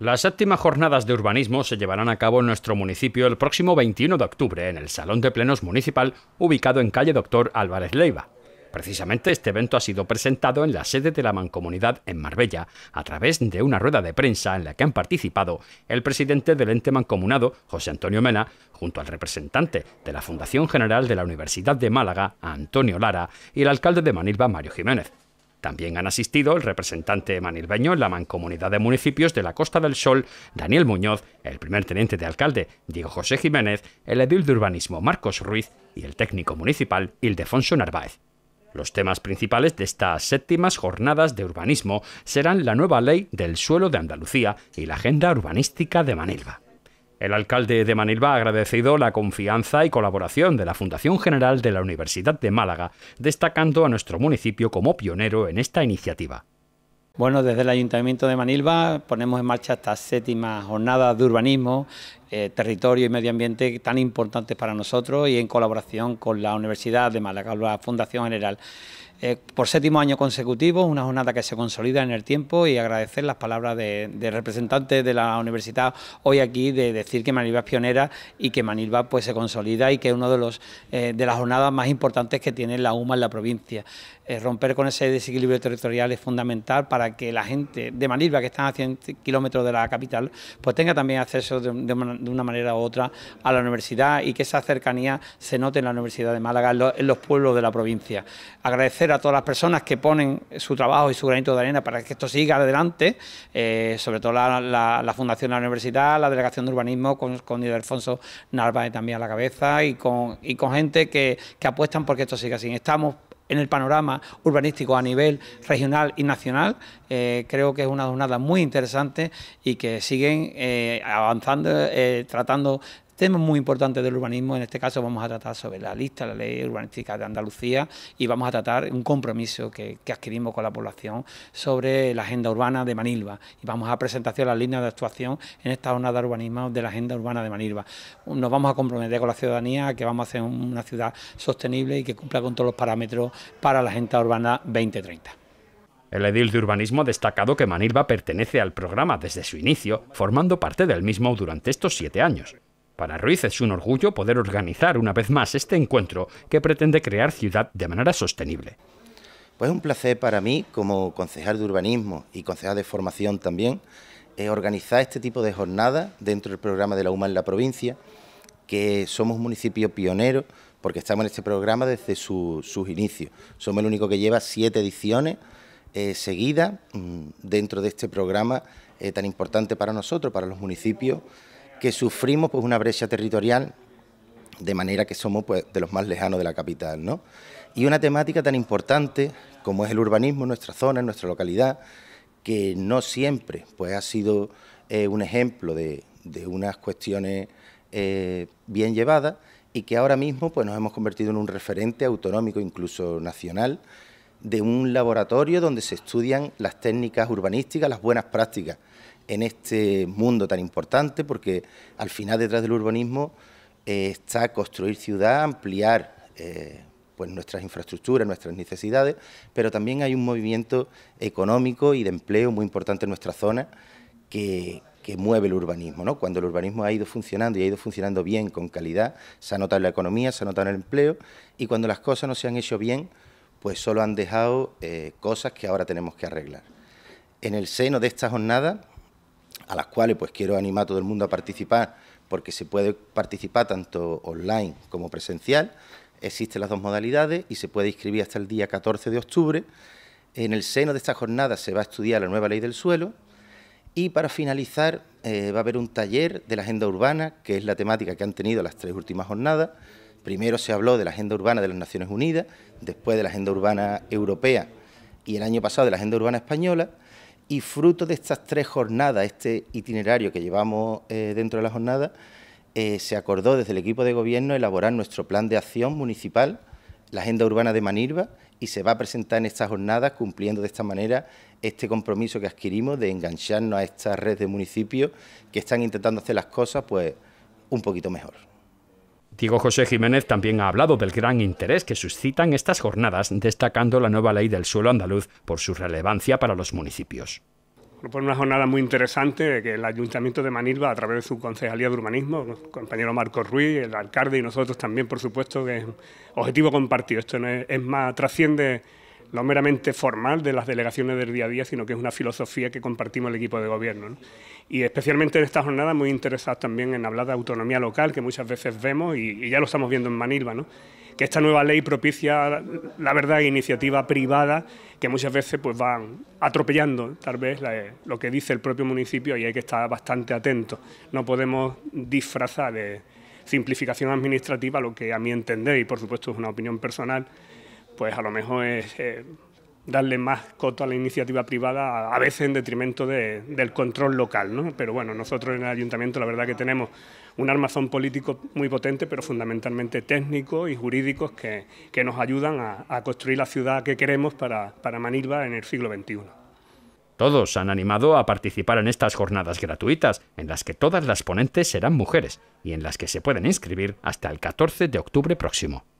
Las séptimas jornadas de urbanismo se llevarán a cabo en nuestro municipio el próximo 21 de octubre en el Salón de Plenos Municipal ubicado en calle Doctor Álvarez Leiva. Precisamente este evento ha sido presentado en la sede de la Mancomunidad en Marbella a través de una rueda de prensa en la que han participado el presidente del ente mancomunado, José Antonio Mena, junto al representante de la Fundación General de la Universidad de Málaga, Antonio Lara, y el alcalde de Manilva, Mario Jiménez. También han asistido el representante manilbeño en la Mancomunidad de Municipios de la Costa del Sol, Daniel Muñoz, el primer teniente de alcalde, Diego José Jiménez, el edil de urbanismo Marcos Ruiz y el técnico municipal Ildefonso Narváez. Los temas principales de estas séptimas jornadas de urbanismo serán la nueva ley del suelo de Andalucía y la agenda urbanística de Manilva. El alcalde de Manilva ha agradecido la confianza y colaboración de la Fundación General de la Universidad de Málaga, destacando a nuestro municipio como pionero en esta iniciativa. Bueno, desde el Ayuntamiento de Manilva ponemos en marcha esta séptima jornada de urbanismo eh, territorio y medio ambiente tan importantes para nosotros y en colaboración con la Universidad de Málaga, la Fundación General. Eh, por séptimo año consecutivo, una jornada que se consolida en el tiempo y agradecer las palabras de, representantes de la universidad hoy aquí de decir que Manilva es pionera y que Manilva pues se consolida y que es una de, los, eh, de las jornadas más importantes que tiene la UMA en la provincia. romper con ese desequilibrio territorial es fundamental para que la gente de Manilva, que están a 100 kilómetros de la capital, pues tenga también acceso de, de, de una manera u otra a la universidad y que esa cercanía se note en la Universidad de Málaga, en los, pueblos de la provincia. Agradecer a todas las personas que ponen su trabajo y su granito de arena para que esto siga adelante, eh, sobre todo la, Fundación de la Universidad, la Delegación de Urbanismo con, con Alfonso Narváez también a la cabeza y con, gente que, apuestan porque esto siga así. Estamos en el panorama urbanístico a nivel regional y nacional. Eh, creo que es una donada muy interesante y que siguen eh, avanzando, eh, tratando temas muy importantes del urbanismo. En este caso vamos a tratar sobre la lista, la ley urbanística de Andalucía y vamos a tratar un compromiso que, adquirimos con la población sobre la agenda urbana de Manilva. Y vamos a presentar las líneas de actuación en esta zona de urbanismo de la agenda urbana de Manilva. Nos vamos a comprometer con la ciudadanía que vamos a hacer una ciudad sostenible y que cumpla con todos los parámetros para la agenda urbana 2030. El edil de urbanismo ha destacado que Manilva pertenece al programa desde su inicio, formando parte del mismo durante estos siete años. Para Ruiz es un orgullo poder organizar una vez más este encuentro que pretende crear ciudad de manera sostenible. Pues es un placer para mí, como concejal de urbanismo y concejal de formación también, eh, organizar este tipo de jornadas dentro del programa de la UMA en la provincia, que somos un municipio pionero porque estamos en este programa desde sus inicios. Somos el único que lleva siete ediciones eh, seguidas mm, dentro de este programa eh, tan importante para nosotros, para los municipios que sufrimos pues, una brecha territorial de manera que somos pues, de los más lejanos de la capital. Y una temática tan importante como es el urbanismo en nuestra zona, en nuestra localidad, que no siempre pues, ha sido eh, un ejemplo de, unas cuestiones eh, bien llevadas y que ahora mismo pues, nos hemos convertido en un referente autonómico, incluso nacional, de un laboratorio donde se estudian las técnicas urbanísticas, las buenas prácticas en este mundo tan importante, porque al final detrás del urbanismo eh, está construir ciudad, ampliar eh, pues nuestras infraestructuras, nuestras necesidades, pero también hay un movimiento económico y de empleo muy importante en nuestra zona que, mueve el urbanismo. ¿no? Cuando el urbanismo ha ido funcionando y ha ido funcionando bien, con calidad, se ha notado en la economía, se ha notado en el empleo, y cuando las cosas no se han hecho bien, pues solo han dejado eh, cosas que ahora tenemos que arreglar. En el seno de esta jornada a las cuales pues quiero animar a todo el mundo a participar, porque se puede participar tanto online como presencial, existen las dos modalidades y se puede inscribir hasta el día 14 de octubre. En el seno de esta jornada se va a estudiar la nueva ley del suelo y para finalizar eh, va a haber un taller de la agenda urbana, que es la temática que han tenido las tres últimas jornadas. Primero se habló de la agenda urbana de las Naciones Unidas, después de la agenda urbana europea y el año pasado de la agenda urbana española. Y fruto de estas tres jornadas, este itinerario que llevamos eh, dentro de la jornada, eh, se acordó desde el equipo de gobierno elaborar nuestro plan de acción municipal, la agenda urbana de Manirva, y se va a presentar en estas jornadas cumpliendo de esta manera este compromiso que adquirimos de engancharnos a esta red de municipios que están intentando hacer las cosas pues un poquito mejor. Diego José Jiménez también ha hablado del gran interés que suscitan estas jornadas, destacando la nueva ley del suelo andaluz por su relevancia para los municipios. Propone pues una jornada muy interesante que el Ayuntamiento de Manilva, a través de su Concejalía de Urbanismo, compañero Marcos Ruiz, el alcalde y nosotros también, por supuesto, que es objetivo compartido. Esto es más, trasciende no meramente formal de las delegaciones del día a día, sino que es una filosofía que compartimos el equipo de gobierno. Y especialmente en esta jornada muy interesados también en hablar de autonomía local, que muchas veces vemos y, ya lo estamos viendo en Manilva, ¿no? que esta nueva ley propicia, la verdad, iniciativa privada que muchas veces pues, van atropellando tal vez lo que dice el propio municipio y hay que estar bastante atento... No podemos disfrazar de simplificación administrativa lo que a mí entender, y por supuesto es una opinión personal, pues a lo mejor es eh, darle más coto a la iniciativa privada, a veces en detrimento del control local. ¿no? Pero bueno, nosotros en el ayuntamiento la verdad que tenemos un armazón político muy potente, pero fundamentalmente técnico y jurídico que, nos ayudan a, construir la ciudad que queremos para, para Manilva en el siglo XXI. Todos han animado a participar en estas jornadas gratuitas, en las que todas las ponentes serán mujeres y en las que se pueden inscribir hasta el 14 de octubre próximo.